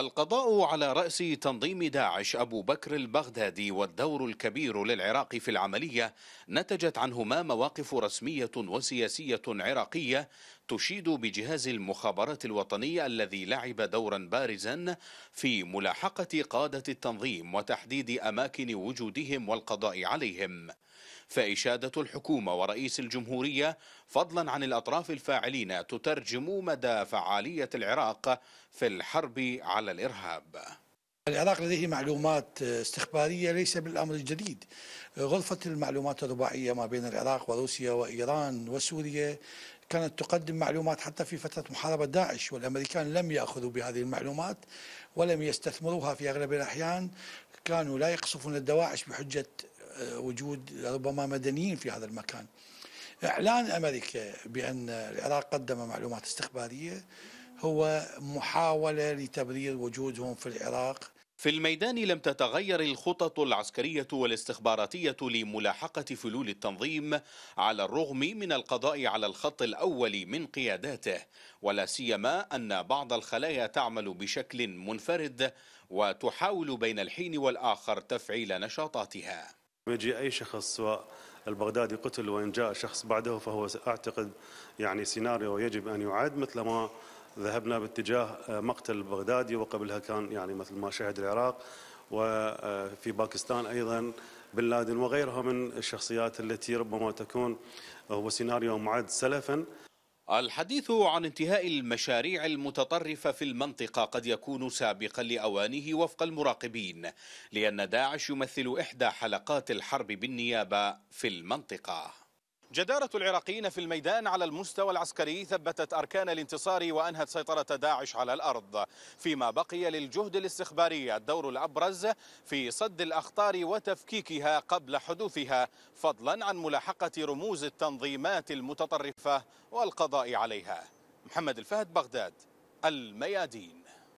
القضاء على رأس تنظيم داعش أبو بكر البغدادي والدور الكبير للعراق في العملية نتجت عنهما مواقف رسمية وسياسية عراقية تشيد بجهاز المخابرات الوطنية الذي لعب دورا بارزا في ملاحقة قادة التنظيم وتحديد أماكن وجودهم والقضاء عليهم فإشادة الحكومة ورئيس الجمهورية فضلا عن الأطراف الفاعلين تترجم مدى فعالية العراق في الحرب على الإرهاب العراق لديه معلومات آه، استخبارية ليس بالأمر الجديد آه، غرفة المعلومات الرباعية ما بين العراق وروسيا وإيران وسوريا كانت تقدم معلومات حتى في فترة محاربة داعش والأمريكان لم يأخذوا بهذه المعلومات ولم يستثمروها في أغلب الأحيان كانوا لا يقصفون الدواعش بحجة آه، وجود ربما مدنيين في هذا المكان إعلان أمريكا بأن العراق قدم معلومات استخبارية هو محاولة لتبرير وجودهم في العراق في الميدان لم تتغير الخطط العسكرية والاستخباراتية لملاحقة فلول التنظيم على الرغم من القضاء على الخط الأول من قياداته ولا سيما أن بعض الخلايا تعمل بشكل منفرد وتحاول بين الحين والآخر تفعيل نشاطاتها يجي أي شخص سواء البغدادي قتل وإن جاء شخص بعده فهو أعتقد يعني سيناريو يجب أن يعاد مثل ما ذهبنا باتجاه آه، مقتل البغدادي وقبلها كان يعني مثل ما شهد العراق وفي آه، باكستان أيضا بن لادن وغيرها من الشخصيات التي ربما تكون هو سيناريو معد سلفا الحديث عن انتهاء المشاريع المتطرفة في المنطقة قد يكون سابقا لأوانه وفق المراقبين لأن داعش يمثل إحدى حلقات الحرب بالنيابة في المنطقة جدارة العراقيين في الميدان على المستوى العسكري ثبتت أركان الانتصار وأنهت سيطرة داعش على الأرض فيما بقي للجهد الاستخباري الدور الأبرز في صد الأخطار وتفكيكها قبل حدوثها فضلا عن ملاحقة رموز التنظيمات المتطرفة والقضاء عليها محمد الفهد بغداد الميادين